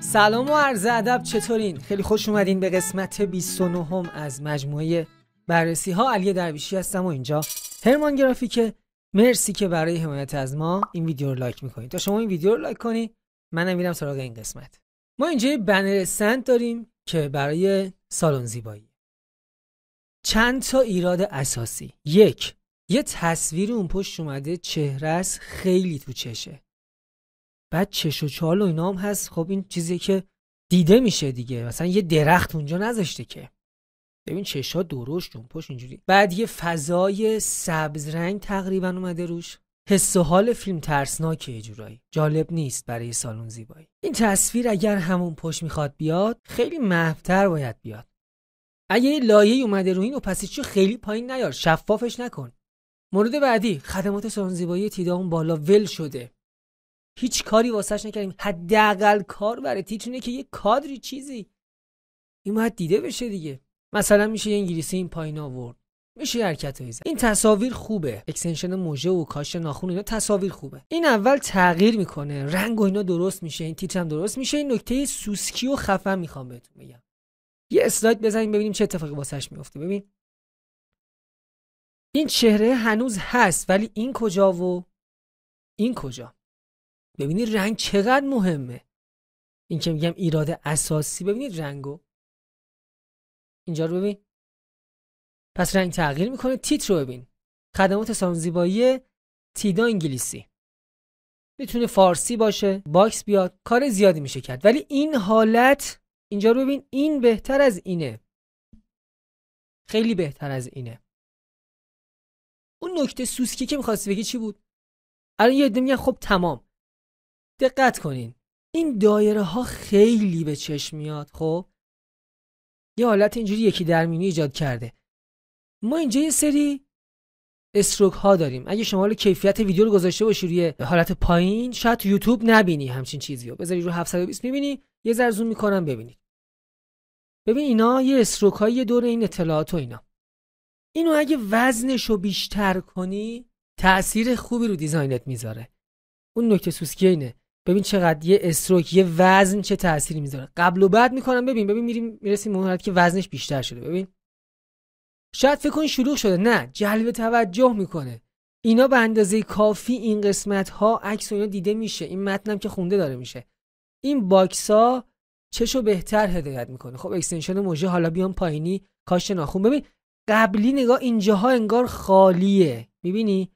سلام و عرض ادب چطورین؟ خیلی خوش اومدین به قسمت 29 هم از مجموعه بررسی ها علی درویشی هستم و اینجا هرمان گرافیکه مرسی که برای حمایت از ما این ویدیو رو لایک میکنید تا شما این ویدیو رو لایک کنید منم میرم سراغ این قسمت ما اینجا یه بنر سنت داریم که برای سالن زیبایی چند تا ایراد اساسی یک یه تصویر اون پشت اومده چهره خیلی تو چشه بعد چش و چال و اینا هم هست خب این چیزی که دیده میشه دیگه مثلا یه درخت اونجا نذاشته که ببین چشا درشت پشت اینجوری بعد یه فضای سبز رنگ تقریبا اومده روش حس و حال فیلم ترسناکه یه جورایی جالب نیست برای سالن زیبایی این تصویر اگر همون پشت میخواد بیاد خیلی محبتر باید بیاد اگه یه لایه اومده رو اینو و پسیچو خیلی پایین نیار شفافش نکن مورد بعدی خدمات سالن زیبایی تیدا اون بالا ول شده هیچ کاری واسهش نکردیم حداقل کار برای تیتر اینه که یه کادری چیزی این باید دیده بشه دیگه مثلا میشه یه انگلیسی این پایین آورد میشه حرکت رو این تصاویر خوبه اکسنشن موژه و کاش ناخون اینا تصاویر خوبه این اول تغییر میکنه رنگ و اینا درست میشه این تیتر هم درست میشه این نکته سوسکی و خفن میخوام بهتون بگم یه اسلاید بزنیم ببینیم چه اتفاقی واسش میفته ببین این چهره هنوز هست ولی این کجا و این کجا ببینید رنگ چقدر مهمه این که میگم ایراد اساسی ببینید رنگو اینجا رو ببین پس رنگ تغییر میکنه تیتر رو ببین خدمات سالن زیبایی تیدا انگلیسی میتونه فارسی باشه باکس بیاد کار زیادی میشه کرد ولی این حالت اینجا رو ببین این بهتر از اینه خیلی بهتر از اینه اون نکته سوسکی که میخواستی بگی چی بود الان یه عده خب تمام دقت کنین این دایره ها خیلی به چشم میاد خب یه حالت اینجوری یکی در ایجاد کرده ما اینجا یه سری استروک ها داریم اگه شما رو کیفیت ویدیو رو گذاشته باشی روی حالت پایین شاید یوتیوب نبینی همچین چیزی رو بذاری رو 720 میبینی یه ذره زوم میکنم ببینید ببین اینا یه استروک های دور این اطلاعات و اینا اینو اگه وزنش رو بیشتر کنی تاثیر خوبی رو دیزاینت میذاره اون نکته سوسکی اینه ببین چقدر یه استروک یه وزن چه تأثیری میذاره قبل و بعد میکنم ببین ببین میریم میرسیم اون که وزنش بیشتر شده ببین شاید فکر کنی شروع شده نه جلب توجه میکنه اینا به اندازه کافی این قسمت ها عکس و اینا دیده میشه این متنم که خونده داره میشه این باکس ها چشو بهتر هدایت میکنه خب اکستنشن موجه حالا بیام پایینی کاش ناخون ببین قبلی نگاه اینجاها انگار خالیه میبینی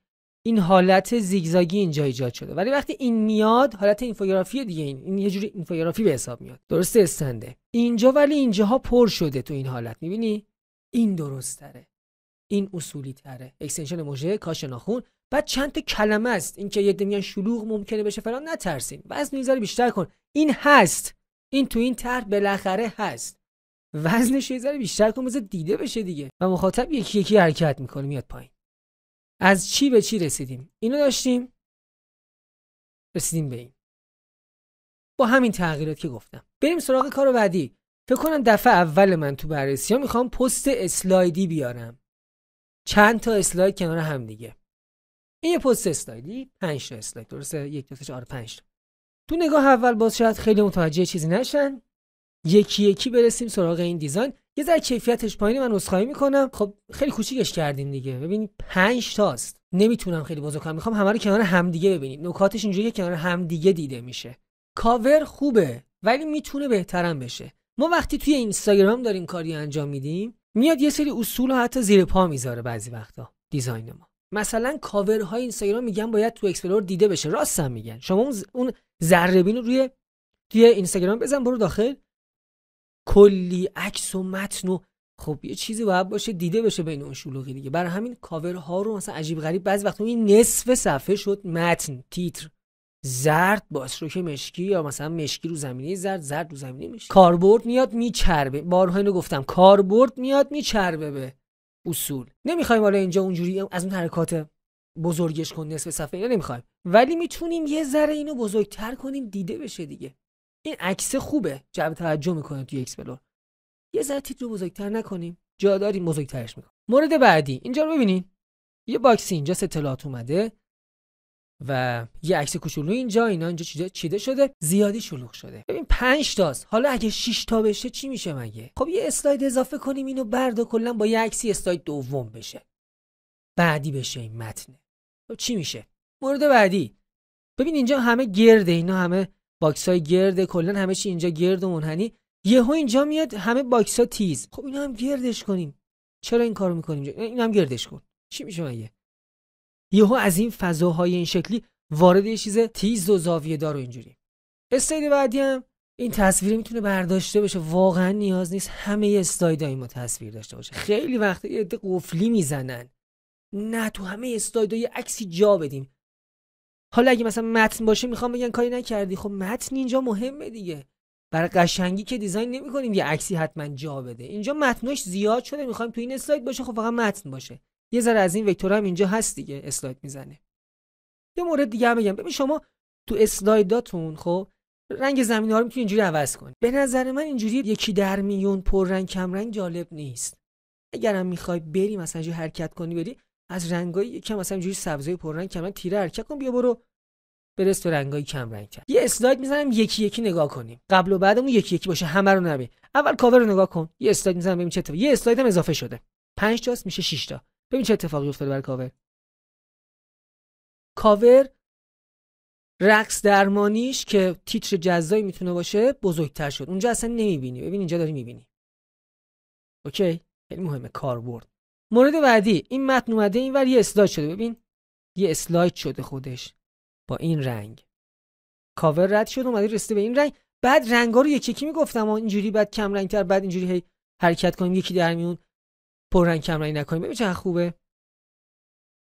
این حالت زیگزاگی اینجا ایجاد شده ولی وقتی این میاد حالت اینفوگرافی دیگه این این یه جوری اینفوگرافی به حساب میاد درسته استنده اینجا ولی اینجاها پر شده تو این حالت میبینی این درست تره این اصولی تره اکستنشن موژه کاش ناخون بعد چند تا کلمه است اینکه یه دنیا شلوغ ممکنه بشه فلان نترسین وزن میذاره بیشتر کن این هست این تو این طرح بالاخره هست وزنش یه بیشتر کن بذار دیده بشه دیگه و مخاطب یکی یکی حرکت میکنه میاد پایین از چی به چی رسیدیم اینو داشتیم رسیدیم به این با همین تغییرات که گفتم بریم سراغ کار بعدی فکر کنم دفعه اول من تو بررسی ها میخوام پست اسلایدی بیارم چند تا اسلاید کنار هم دیگه این یه پست اسلایدی 5 تا اسلاید درسته یک دو سه چهار پنج تو نگاه اول باز شاید خیلی متوجه چیزی نشن یکی یکی برسیم سراغ این دیزاین یه ذره کیفیتش پایینه من عذرخواهی میکنم خب خیلی کوچیکش کردیم دیگه ببین 5 تاست نمیتونم خیلی بزرگ کنم میخوام همه رو کنار همدیگه ببینید نکاتش اینجوریه کنار دیگه دیده میشه کاور خوبه ولی میتونه بهترم بشه ما وقتی توی اینستاگرام داریم کاری انجام میدیم میاد یه سری اصول و حتی زیر پا میذاره بعضی وقتا دیزاین ما مثلا کاورهای اینستاگرام میگن باید تو اکسپلور دیده بشه هم میگن شما اون ذره رو روی توی اینستاگرام بزن برو داخل کلی عکس و متن و خب یه چیزی باید باشه دیده بشه بین اون شلوغی دیگه برای همین کاورها رو مثلا عجیب غریب بعضی وقتا این نصف صفحه شد متن تیتر زرد با استروک مشکی یا مثلا مشکی رو زمینه زرد زرد رو زمینه میشه کاربرد میاد میچربه بارها اینو گفتم کاربرد میاد میچربه به اصول نمیخوایم حالا اینجا اونجوری از اون حرکات بزرگش کن نصف صفحه اینا نمیخوایم ولی میتونیم یه ذره اینو بزرگتر کنیم دیده بشه دیگه این عکس خوبه جلب توجه میکنه توی اکسپلور یه ذره تیتر رو بزرگتر نکنیم جا داریم بزرگترش میکنیم مورد بعدی اینجا رو ببینین یه باکسی اینجا اطلاعات اومده و یه عکس کوچولو اینجا اینا اینجا چیده, چیده شده زیادی شلوغ شده ببین 5 تاست حالا اگه 6 تا بشه چی میشه مگه خب یه اسلاید اضافه کنیم اینو بردا کلا با یه عکسی اسلاید دوم بشه بعدی بشه این متن خب چی میشه مورد بعدی ببین اینجا همه گرده اینا همه باکس های گرد کلا همه چی اینجا گرد و منحنی یهو اینجا میاد همه باکس ها تیز خب اینا هم گردش کنیم چرا این کارو میکنیم اینا هم گردش کن چی میشه مگه یهو از این فضاهای این شکلی وارد یه چیز تیز و زاویه دار و اینجوری استاید بعدی هم این تصویر میتونه برداشته بشه واقعا نیاز نیست همه استایدای ما تصویر داشته باشه خیلی وقت یه قفلی میزنن نه تو همه استایدا یه عکسی جا بدیم حالا اگه مثلا متن باشه میخوام بگن کاری نکردی خب متن اینجا مهمه دیگه برای قشنگی که دیزاین نمیکنیم یه عکسی حتما جا بده اینجا متنش زیاد شده میخوایم تو این اسلاید باشه خب فقط متن باشه یه ذره از این وکتور هم اینجا هست دیگه اسلاید میزنه یه مورد دیگه هم بگم ببین شما تو اسلایداتون خب رنگ زمین ها رو میتونی اینجوری عوض کنی به نظر من اینجوری یکی در میون کم رنگ جالب نیست اگرم میخوای بری مثلا حرکت کنی بری از رنگای کم مثلا اینجوری سبزی پررنگ کم تیره حرکت کن بیا برو برس تو رنگای کم رنگ کرد یه اسلاید میزنم یکی یکی نگاه کنیم قبل و بعدمون یکی یکی باشه همه رو نبین اول کاور رو نگاه کن یه اسلاید میزنم ببین چه اتفاقی یه اسلاید هم اضافه شده 5 تا میشه 6 تا ببین چه اتفاقی افتاده بر کاور کاور رقص درمانیش که تیتر جزایی میتونه باشه بزرگتر شد اونجا اصلا نمیبینی ببین اینجا داری میبینی اوکی خیلی مهمه کاربرد مورد بعدی این متن اومده این ور یه اسلاید شده ببین یه اسلاید شده خودش با این رنگ کاور رد شد اومده رسیده به این رنگ بعد رنگا رو یکی یکی میگفتم اینجوری بعد کم رنگ تر بعد اینجوری هی حرکت کنیم یکی در میون پر رنگ کم رنگ نکنیم ببین چقدر خوبه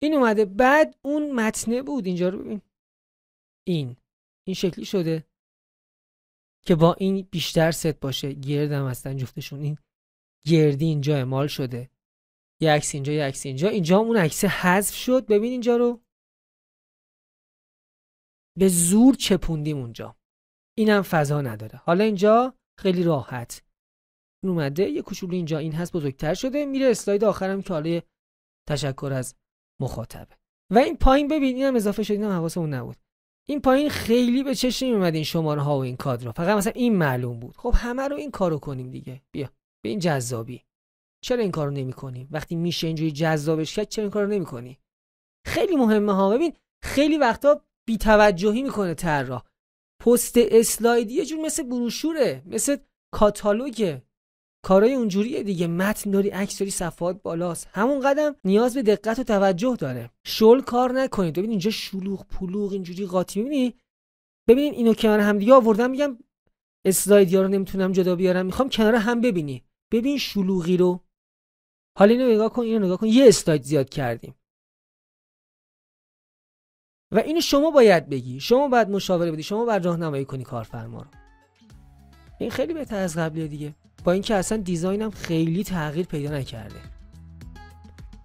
این اومده بعد اون متنه بود اینجا رو ببین این این شکلی شده که با این بیشتر ست باشه گردم هستن جفتشون این گردی اینجا اعمال شده یه عکس اینجا یه عکس اینجا اینجا اون عکس حذف شد ببین اینجا رو به زور چپوندیم اونجا اینم فضا نداره حالا اینجا خیلی راحت اومده یه کوچولو اینجا این هست بزرگتر شده میره اسلاید آخرم که حالا تشکر از مخاطبه و این پایین ببین اینم اضافه شد اینم حواسمون نبود این پایین خیلی به چشم نمیومد این شماره ها و این کادر فقط مثلا این معلوم بود خب همه رو این کارو کنیم دیگه بیا به این جذابی چرا این کارو نمیکنی وقتی میشه اینجوری جذابش کرد چرا این کارو نمیکنی خیلی مهمه ها ببین خیلی وقتا بیتوجهی میکنه طراح پست اسلاید یه جور مثل بروشوره مثل کاتالوگه کارای اونجوریه دیگه متن داری عکس داری صفحات بالاست همون قدم نیاز به دقت و توجه داره شل کار نکنید ببین اینجا شلوغ پلوغ اینجوری قاطی میبینی ببینین اینو کنار هم دیگه آوردم میگم اسلایدیا رو نمیتونم جدا بیارم میخوام کنار هم ببینی ببین شلوغی رو حالا اینو نگاه کن اینو نگاه کن یه استایت زیاد کردیم و اینو شما باید بگی شما باید مشاوره بدی شما باید راهنمایی کنی کارفرما رو این خیلی بهتر از قبلیه دیگه با اینکه اصلا دیزاینم خیلی تغییر پیدا نکرده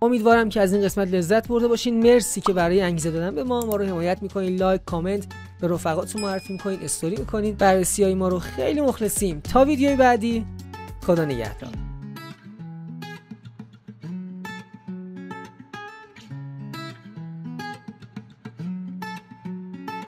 امیدوارم که از این قسمت لذت برده باشین مرسی که برای انگیزه دادن به ما ما رو حمایت میکنین لایک کامنت به رفقاتون معرفی میکنین استوری میکنین بررسی های ما رو خیلی مخلصیم تا ویدیوی بعدی خدا نگهدار